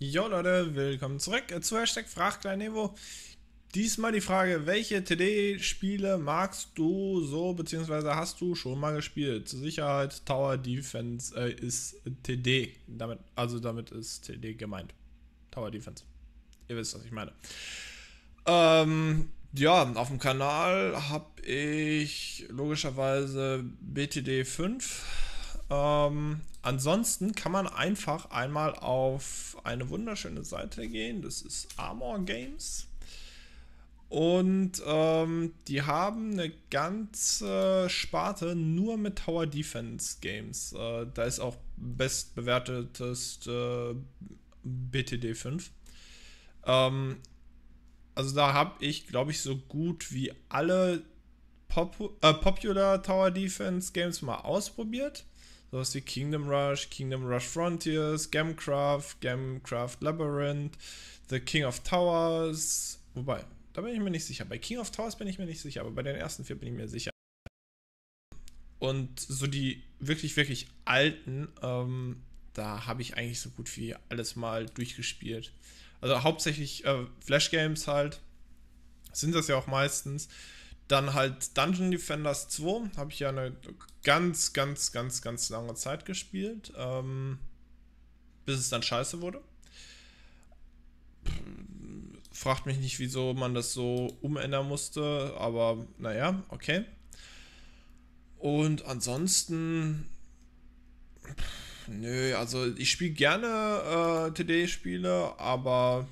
Jo Leute, willkommen zurück zu Hashtag Frachkleinevo. Diesmal die Frage, welche TD-Spiele magst du so, beziehungsweise hast du schon mal gespielt? Zur Sicherheit, Tower Defense äh, ist TD, damit, also damit ist TD gemeint. Tower Defense. Ihr wisst, was ich meine. Ähm, ja, auf dem Kanal habe ich logischerweise BTD 5 ähm, ansonsten kann man einfach einmal auf eine wunderschöne Seite gehen. Das ist Armor Games. Und ähm, die haben eine ganze Sparte nur mit Tower Defense Games. Äh, da ist auch bestbewertetes äh, BTD 5. Ähm, also da habe ich, glaube ich, so gut wie alle Popu äh, Popular Tower Defense Games mal ausprobiert sowas wie Kingdom Rush, Kingdom Rush Frontiers, Gamcraft, Gamcraft Labyrinth, The King of Towers, wobei, da bin ich mir nicht sicher. Bei King of Towers bin ich mir nicht sicher, aber bei den ersten vier bin ich mir sicher. Und so die wirklich, wirklich alten, ähm, da habe ich eigentlich so gut wie alles mal durchgespielt. Also hauptsächlich äh, Flash Games halt, sind das ja auch meistens. Dann halt Dungeon Defenders 2, habe ich ja eine ganz, ganz, ganz, ganz lange Zeit gespielt, ähm, bis es dann scheiße wurde. Fragt mich nicht, wieso man das so umändern musste, aber naja, okay. Und ansonsten, nö, also ich spiele gerne äh, TD-Spiele, aber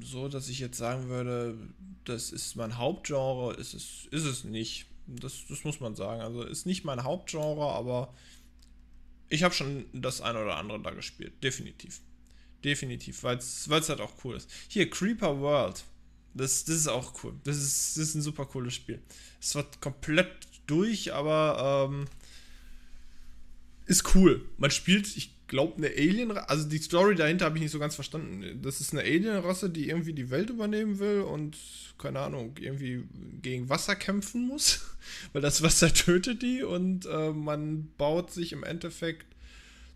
so, dass ich jetzt sagen würde, das ist mein Hauptgenre, ist es, ist es nicht. Das, das muss man sagen. Also ist nicht mein Hauptgenre, aber ich habe schon das eine oder andere da gespielt. Definitiv. Definitiv, weil es halt auch cool ist. Hier, Creeper World. Das, das ist auch cool. Das ist, das ist ein super cooles Spiel. Es wird komplett durch, aber ähm, ist cool. Man spielt, ich glaube, eine Alien, rasse also die Story dahinter habe ich nicht so ganz verstanden. Das ist eine Alien-Rasse, die irgendwie die Welt übernehmen will und, keine Ahnung, irgendwie gegen Wasser kämpfen muss, weil das Wasser tötet die und äh, man baut sich im Endeffekt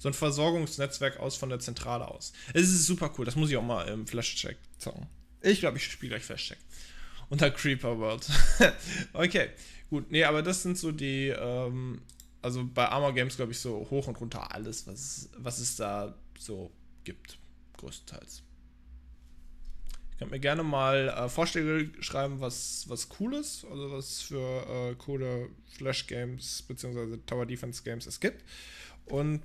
so ein Versorgungsnetzwerk aus von der Zentrale aus. Es ist super cool, das muss ich auch mal im Flash-Check zocken. Ich glaube, ich spiele gleich Flash-Check. Unter Creeper World. okay, gut. Nee, aber das sind so die ähm, also bei Armor Games, glaube ich, so hoch und runter alles, was, was es da so gibt, größtenteils. Ihr könnt mir gerne mal äh, Vorschläge schreiben, was, was cool ist, also was für äh, coole Flash-Games bzw. Tower-Defense-Games es gibt. Und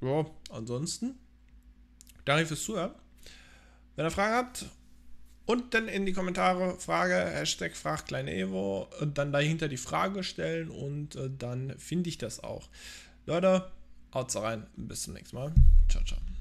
ja, ansonsten, danke fürs Zuhören. Wenn ihr Fragen habt und dann in die Kommentare Frage, Hashtag fragt Evo, dann dahinter die Frage stellen und äh, dann finde ich das auch. Leute, haut's rein, bis zum nächsten Mal. Ciao, ciao.